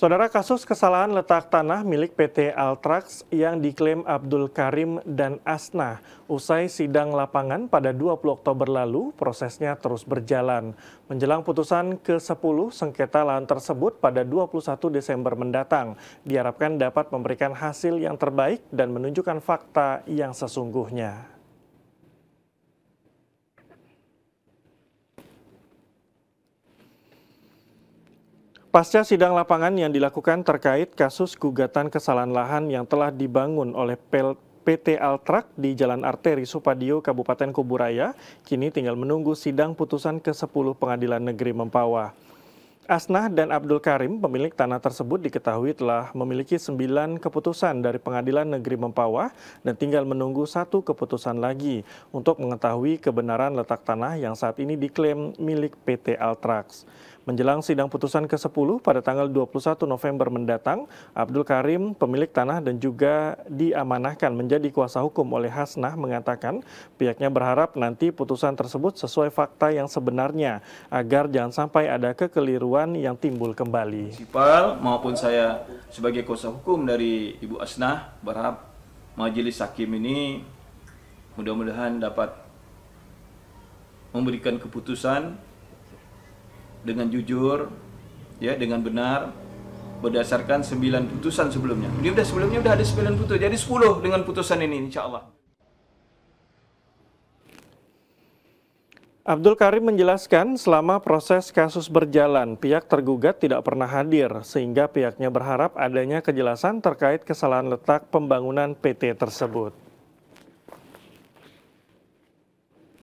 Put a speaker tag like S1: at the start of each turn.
S1: Saudara kasus kesalahan letak tanah milik PT Altrax yang diklaim Abdul Karim dan Asna usai sidang lapangan pada 20 Oktober lalu prosesnya terus berjalan. Menjelang putusan ke-10 sengketa lahan tersebut pada 21 Desember mendatang diharapkan dapat memberikan hasil yang terbaik dan menunjukkan fakta yang sesungguhnya. Pasca sidang lapangan yang dilakukan terkait kasus gugatan kesalahan lahan yang telah dibangun oleh PT Altrak di Jalan Arteri Supadio, Kabupaten Kuburaya, kini tinggal menunggu sidang putusan ke-10 Pengadilan Negeri Mempawah. Asnah dan Abdul Karim, pemilik tanah tersebut diketahui telah memiliki sembilan keputusan dari Pengadilan Negeri Mempawah dan tinggal menunggu satu keputusan lagi untuk mengetahui kebenaran letak tanah yang saat ini diklaim milik PT Altrax. Menjelang sidang putusan ke-10 pada tanggal 21 November mendatang, Abdul Karim, pemilik tanah dan juga diamanahkan menjadi kuasa hukum oleh Hasnah mengatakan pihaknya berharap nanti putusan tersebut sesuai fakta yang sebenarnya agar jangan sampai ada kekeliruan yang timbul kembali.
S2: Sipal maupun saya sebagai kuasa hukum dari Ibu Hasnah berharap majelis hakim ini mudah-mudahan dapat memberikan keputusan dengan jujur, ya dengan benar berdasarkan 9 putusan sebelumnya. Ini udah sebelumnya udah ada 9 putus, jadi 10 dengan putusan ini insya Allah.
S1: Abdul Karim menjelaskan selama proses kasus berjalan, pihak tergugat tidak pernah hadir sehingga pihaknya berharap adanya kejelasan terkait kesalahan letak pembangunan PT tersebut.